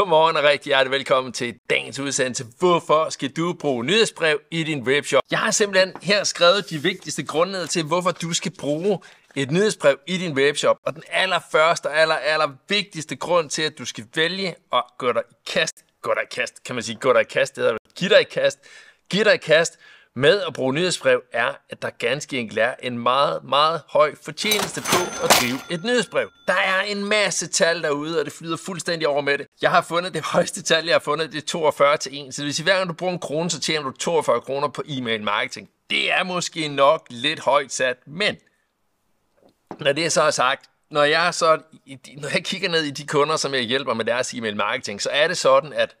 Godmorgen og rigtig hjertelig velkommen til dagens udsendelse. Hvorfor skal du bruge nyhedsbrev i din webshop? Jeg har simpelthen her skrevet de vigtigste grunde til, hvorfor du skal bruge et nyhedsbrev i din webshop. Og den allerførste og aller, aller vigtigste grund til, at du skal vælge at gå dig i kast. Gå dig i kast, kan man sige. Gå dig i kast, det hedder Giv dig i kast. Giv dig i kast med at bruge nyhedsbrev er, at der ganske enkelt er en meget, meget høj fortjeneste på at drive et nyhedsbrev. Der er en masse tal derude, og det flyder fuldstændig over med det. Jeg har fundet det højeste tal, jeg har fundet, det er 42 til 1. Så hvis i hver gang du bruger en krone, så tjener du 42 kroner på e-mail marketing. Det er måske nok lidt højt sat, men når det så er sagt, når jeg, så, når jeg kigger ned i de kunder, som jeg hjælper med deres e-mail marketing, så er det sådan, at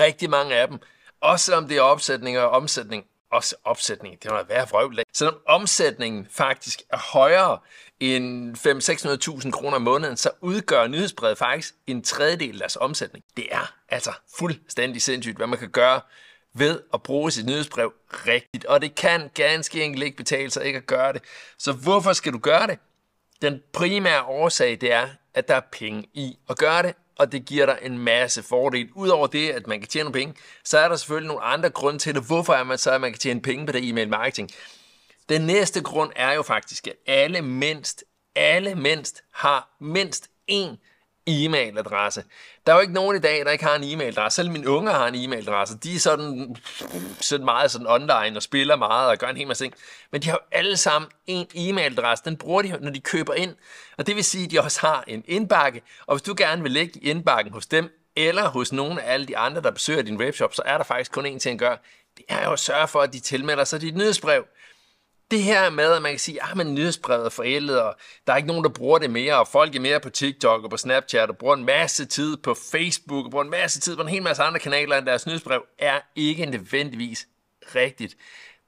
rigtig mange af dem, også selvom det er opsætning og omsætning, også opsætningen, det var være vrøvl. Selvom omsætningen faktisk er højere end 5 600000 kroner om måneden, så udgør nyhedsbrevet faktisk en tredjedel af deres omsætning. Det er altså fuldstændig sindssygt, hvad man kan gøre ved at bruge sit nyhedsbrev rigtigt. Og det kan ganske enkelt ikke betale sig ikke at gøre det. Så hvorfor skal du gøre det? Den primære årsag det er, at der er penge i at gøre det, og det giver dig en masse fordel. Udover det, at man kan tjene penge, så er der selvfølgelig nogle andre grunde til det. Hvorfor er man så, at man kan tjene penge på det e-mail marketing? Den næste grund er jo faktisk, at alle mindst, alle mindst har mindst én e-mailadresse. Der er jo ikke nogen i dag, der ikke har en e-mailadresse. Selv mine unger har en e-mailadresse. De er sådan, sådan meget sådan online og spiller meget og gør en hel masse ting. Men de har jo alle sammen en e-mailadresse. Den bruger de, når de køber ind. Og det vil sige, at de også har en indbakke. Og hvis du gerne vil lægge indbakken hos dem, eller hos nogen af alle de andre, der besøger din webshop, så er der faktisk kun én ting at gøre. Det er jo at sørge for, at de tilmelder sig dit nyhedsbrev det her med, at man kan sige, at ah, man nyhedsbrevet er forældet, og der er ikke nogen, der bruger det mere, og folk er mere på TikTok og på Snapchat, og bruger en masse tid på Facebook, og bruger en masse tid på en hel masse andre kanaler end deres nyhedsbrev, er ikke nødvendigvis rigtigt.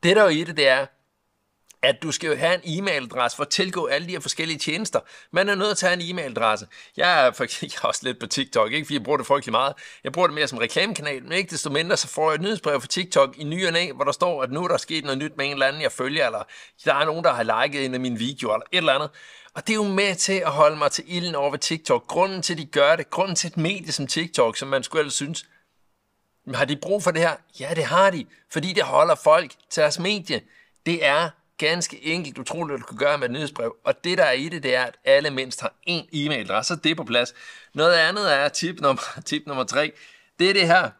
Det der er i det, det er, at du skal jo have en e-mailadresse for at tilgå alle de her forskellige tjenester. Man er nødt til at have en e-mailadresse. Jeg er, faktisk jeg er også lidt på TikTok, ikke fordi jeg bruger det frygtelig meget. Jeg bruger det mere som reklamekanal, men ikke desto mindre, så får jeg et nyhedsbrev fra TikTok i ny og næ, hvor der står, at nu er der sket noget nyt med en eller anden, jeg følger, eller der er nogen, der har liket en af mine videoer, eller et eller andet. Og det er jo med til at holde mig til ilden over ved TikTok. Grunden til, at de gør det, grunden til et medie som TikTok, som man skulle ellers synes, har de brug for det her? Ja, det har de, fordi det holder folk til deres medie. Det er ganske enkelt utroligt, at du kan gøre med et nyhedsbrev. Og det, der er i det, det er, at alle mindst har én e-mailadresse, så det er på plads. Noget andet er tip nummer, tip nummer tre, det er det her.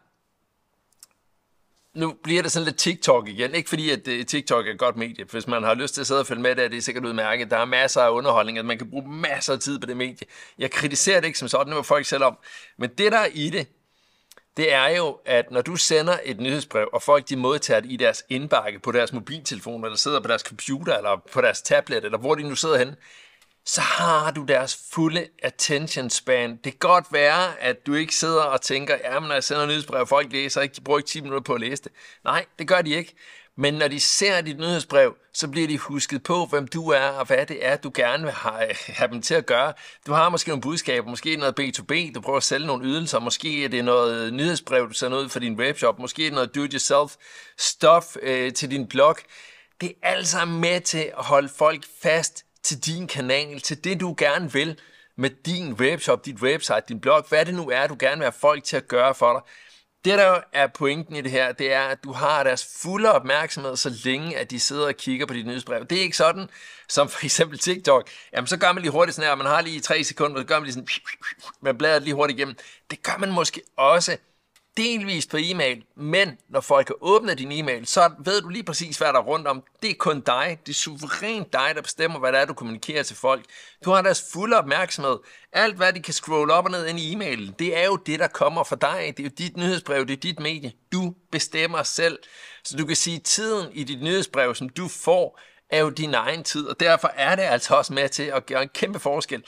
Nu bliver det sådan lidt TikTok igen. Ikke fordi, at øh, TikTok er et godt medie. Hvis man har lyst til at sidde og følge med, der er det sikkert udmærket. Der er masser af underholdning, at man kan bruge masser af tid på det medie. Jeg kritiserer det ikke som sådan, det må folk selv om. Men det, der er i det, det er jo, at når du sender et nyhedsbrev, og folk de modtager det i deres indbakke på deres mobiltelefon, eller sidder på deres computer, eller på deres tablet, eller hvor de nu sidder henne, så har du deres fulde attention span. Det kan godt være, at du ikke sidder og tænker, ja, men når jeg sender nyhedsbrev, folk læser ikke, de bruger ikke 10 minutter på at læse det. Nej, det gør de ikke. Men når de ser dit nyhedsbrev, så bliver de husket på, hvem du er og hvad det er, du gerne vil have, have dem til at gøre. Du har måske nogle budskaber, måske noget B2B, du prøver at sælge nogle ydelser, måske er det noget nyhedsbrev, du sender ud for din webshop, måske er det noget do it yourself stuff øh, til din blog. Det er alt sammen med til at holde folk fast til din kanal, til det, du gerne vil med din webshop, dit website, din blog. Hvad det nu er, du gerne vil have folk til at gøre for dig det, der er pointen i det her, det er, at du har deres fulde opmærksomhed, så længe at de sidder og kigger på dit nyhedsbrev. Det er ikke sådan, som for eksempel TikTok. Jamen, så gør man lige hurtigt sådan her, man har lige tre sekunder, så gør man lige sådan, man bladrer lige hurtigt igennem. Det gør man måske også, delvist på e-mail, men når folk har åbnet din e-mail, så ved du lige præcis, hvad der er rundt om. Det er kun dig. Det er suverænt dig, der bestemmer, hvad det er, du kommunikerer til folk. Du har deres fulde opmærksomhed. Alt, hvad de kan scrolle op og ned ind i e-mailen, det er jo det, der kommer fra dig. Det er jo dit nyhedsbrev, det er dit medie. Du bestemmer selv. Så du kan sige, at tiden i dit nyhedsbrev, som du får, er jo din egen tid, og derfor er det altså også med til at gøre en kæmpe forskel.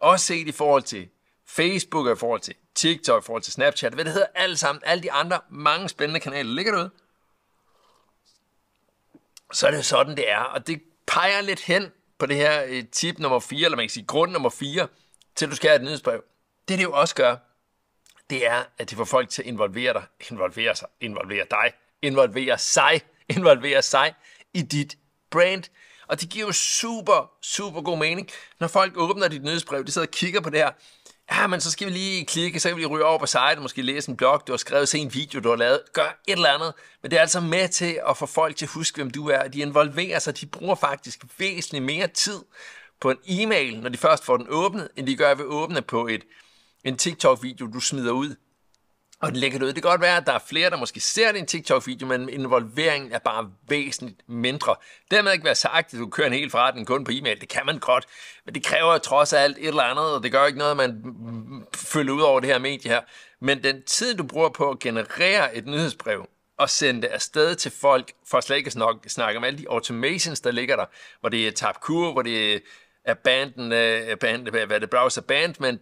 Også set i forhold til Facebook og i forhold til TikTok, i forhold til Snapchat, hvad det hedder, alle sammen, alle de andre mange spændende kanaler ligger derude. Så er det jo sådan, det er, og det peger lidt hen på det her øh, tip nummer 4, eller man kan sige grund nummer 4, til du skal have et nyhedsbrev. Det det jo også gør, det er, at det får folk til at involvere dig, involvere sig, involvere dig, involvere sig, involvere sig i dit brand. Og det giver jo super, super god mening, når folk åbner dit nyhedsbrev, de sidder og kigger på det her, ja, men så skal vi lige klikke, så kan vi lige ryge over på site, måske læse en blog, du har skrevet, se en video, du har lavet, gør et eller andet. Men det er altså med til at få folk til at huske, hvem du er. De involverer sig, de bruger faktisk væsentligt mere tid på en e-mail, når de først får den åbnet, end de gør ved åbne på et, en TikTok-video, du smider ud og den lægger det ud. Det kan godt være, at der er flere, der måske ser din TikTok-video, men involveringen er bare væsentligt mindre. Dermed ikke være sagt, at du kører en hel forretning kun på e-mail. Det kan man godt, men det kræver trods alt et eller andet, og det gør ikke noget, at man følger ud over det her medie her. Men den tid, du bruger på at generere et nyhedsbrev, og sende det afsted til folk, for slet ikke snakke, snakke om alle de automations, der ligger der, hvor det er tabkur, hvor det er abandon, øh, abandon, hvad det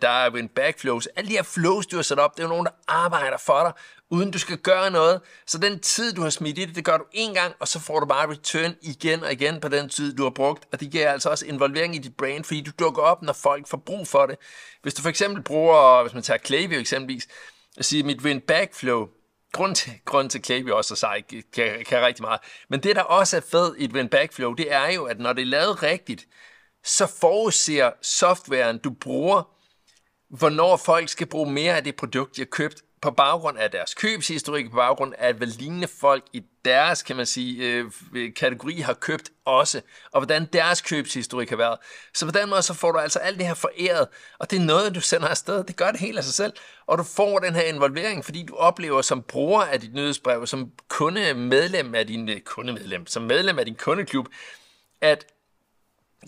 der er en backflows, alle de her flows, du har sat op, det er jo nogen, der arbejder for dig, uden du skal gøre noget. Så den tid, du har smidt i det, det gør du en gang, og så får du bare return igen og igen på den tid, du har brugt. Og det giver altså også involvering i dit brand, fordi du dukker op, når folk får brug for det. Hvis du for eksempel bruger, hvis man tager Klaviyo eksempelvis, og siger, mit win backflow, grund til, grund til Klaviyo også er sej, kan, kan rigtig meget. Men det, der også er fedt i et win backflow, det er jo, at når det er lavet rigtigt, så forudser softwaren, du bruger, hvornår folk skal bruge mere af det produkt, de har købt, på baggrund af deres købshistorik, på baggrund af, hvad lignende folk i deres, kan man sige, øh, øh, kategori har købt også, og hvordan deres købshistorik har været. Så på den måde, så får du altså alt det her foræret, og det er noget, du sender afsted, det gør det helt af sig selv, og du får den her involvering, fordi du oplever som bruger af dit nyhedsbrev, som kundemedlem af din øh, kundemedlem, som medlem af din kundeklub, at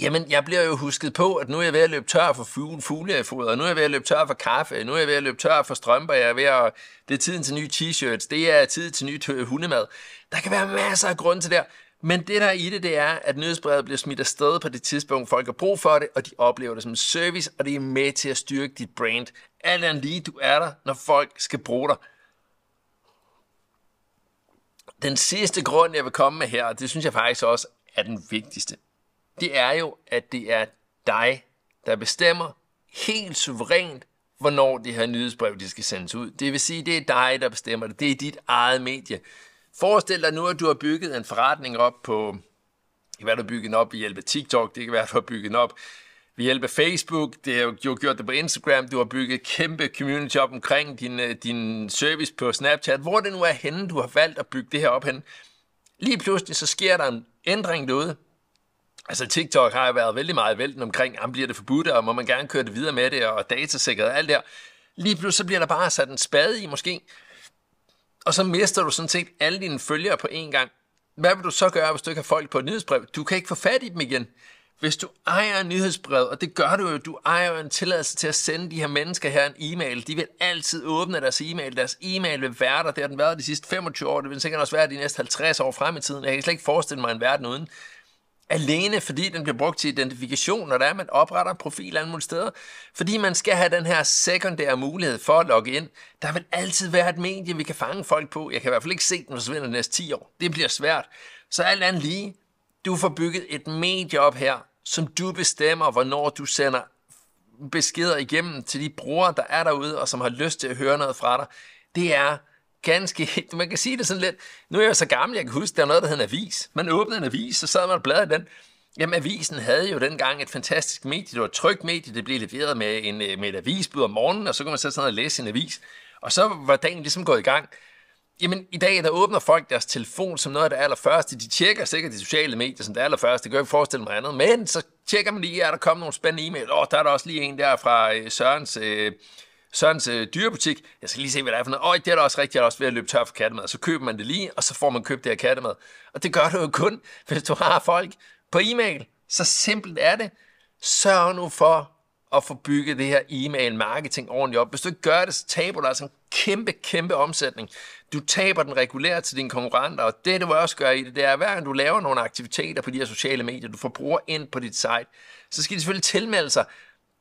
Jamen, jeg bliver jo husket på, at nu er jeg ved at løbe tør for fuglefoder, og nu er jeg ved at løbe tør for kaffe, nu er jeg ved at løbe tør for strømper, jeg er ved at... det er tiden til nye t-shirts, det er tid til nyt øh, hundemad. Der kan være masser af grunde til det men det der er i det, det er, at nyhedsbrevet bliver smidt afsted på det tidspunkt, folk har brug for det, og de oplever det som service, og det er med til at styrke dit brand. Alt andet lige, du er der, når folk skal bruge dig. Den sidste grund, jeg vil komme med her, og det synes jeg faktisk også er den vigtigste, det er jo, at det er dig, der bestemmer helt suverænt, hvornår det her nyhedsbrev de skal sendes ud. Det vil sige, det er dig, der bestemmer det. Det er dit eget medie. Forestil dig nu, at du har bygget en forretning op på... Det kan være, du har bygget den op ved hjælp af TikTok. Det kan være, du har bygget den op ved hjælp af Facebook, det har jo gjort det på Instagram, du har bygget et kæmpe community op omkring din, øh, din service på Snapchat, hvor det nu er henne, du har valgt at bygge det her op hen. Lige pludselig så sker der en ændring derude, Altså TikTok har jo været vældig meget vælten omkring, om bliver det forbudt, og må man gerne køre det videre med det, og datasikkerhed og alt det Lige pludselig så bliver der bare sat en spade i måske, og så mister du sådan set alle dine følgere på én gang. Hvad vil du så gøre, hvis du ikke har folk på et nyhedsbrev? Du kan ikke få fat i dem igen. Hvis du ejer en nyhedsbrev, og det gør du jo, du ejer en tilladelse til at sende de her mennesker her en e-mail. De vil altid åbne deres e-mail. Deres e-mail vil være der. Det har den været de sidste 25 år. Det vil sikkert også være de næste 50 år frem i tiden. Jeg kan slet ikke forestille mig en verden uden alene fordi den bliver brugt til identifikation, når der er, man opretter en profil andre mulige steder. Fordi man skal have den her sekundære mulighed for at logge ind. Der vil altid være et medie, vi kan fange folk på. Jeg kan i hvert fald ikke se den forsvinde de næste 10 år. Det bliver svært. Så alt andet lige, du får bygget et medie op her, som du bestemmer, hvornår du sender beskeder igennem til de brugere, der er derude, og som har lyst til at høre noget fra dig. Det er ganske... Man kan sige det sådan lidt... Nu er jeg så gammel, jeg kan huske, der var noget, der hed en avis. Man åbnede en avis, så sad man og bladrede den. Jamen, avisen havde jo dengang et fantastisk medie. Det var et trygt medie. Det blev leveret med, en, øh, med et avisbud om morgenen, og så kunne man sætte sig ned og læse en avis. Og så var dagen ligesom gået i gang. Jamen, i dag, der åbner folk deres telefon som noget af det allerførste. De tjekker sikkert de sociale medier som det allerførste. Det kan jeg ikke forestille mig andet. Men så tjekker man lige, er der kommet nogle spændende e-mail. Åh, oh, der er der også lige en der fra øh, Sørens... Øh, Sørens øh, dyrebutik. Jeg skal lige se, hvad der er for noget. Øj, det er da også rigtigt, jeg er også ved at løbe tør for kattemad. Så køber man det lige, og så får man købt det her kattemad. Og det gør du jo kun, hvis du har folk på e-mail. Så simpelt er det. Sørg nu for at få bygget det her e-mail marketing ordentligt op. Hvis du ikke gør det, så taber du altså en kæmpe, kæmpe omsætning. Du taber den regulært til dine konkurrenter, og det du også gør i det, det er, at hver gang du laver nogle aktiviteter på de her sociale medier, du får brugere ind på dit site, så skal de selvfølgelig tilmelde sig,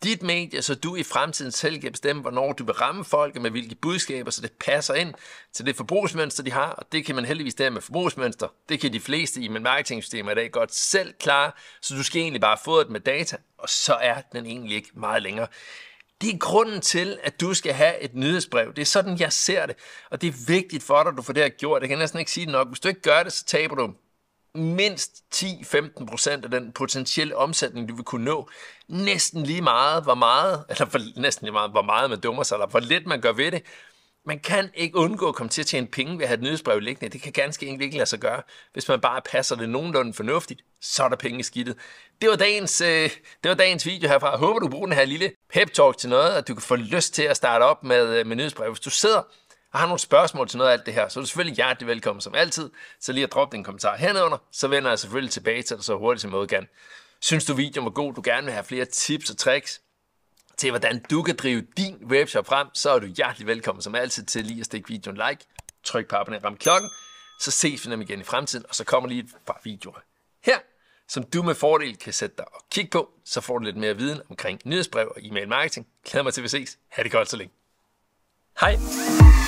dit medie, så du i fremtiden selv kan bestemme, hvornår du vil ramme folk med hvilke budskaber, så det passer ind til det forbrugsmønster, de har. Og det kan man heldigvis der med forbrugsmønster. Det kan de fleste i min marketingsystem i dag godt selv klare. Så du skal egentlig bare få det med data, og så er den egentlig ikke meget længere. Det er grunden til, at du skal have et nyhedsbrev. Det er sådan, jeg ser det. Og det er vigtigt for dig, at du får det her gjort. Jeg kan næsten ikke sige det nok. Hvis du ikke gør det, så taber du mindst 10-15 procent af den potentielle omsætning, du vil kunne nå, næsten lige meget, hvor meget, eller for, næsten lige meget, hvor meget man dummer sig, eller hvor lidt man gør ved det. Man kan ikke undgå at komme til at tjene penge ved at have et nyhedsbrev liggende. Det kan ganske enkelt ikke lade sig gøre. Hvis man bare passer det nogenlunde fornuftigt, så er der penge i skidtet. Det var dagens, øh, det var dagens video herfra. Jeg håber, du bruger den her lille pep-talk til noget, at du kan få lyst til at starte op med, øh, med nyhedsbrev. Hvis du sidder og har nogle spørgsmål til noget af alt det her, så er du selvfølgelig hjertelig velkommen som altid. Så lige at droppe din kommentar hernede så vender jeg selvfølgelig tilbage til dig så hurtigt som jeg Synes du videoen var god, du gerne vil have flere tips og tricks til, hvordan du kan drive din webshop frem, så er du hjertelig velkommen som altid til lige at stikke videoen like, tryk på abonner, ram klokken, så ses vi nemlig igen i fremtiden, og så kommer lige et par videoer her, som du med fordel kan sætte dig og kigge på, så får du lidt mere viden omkring nyhedsbrev og e-mail marketing. Glæder mig til, at vi ses. Ha' det godt så længe. Hej!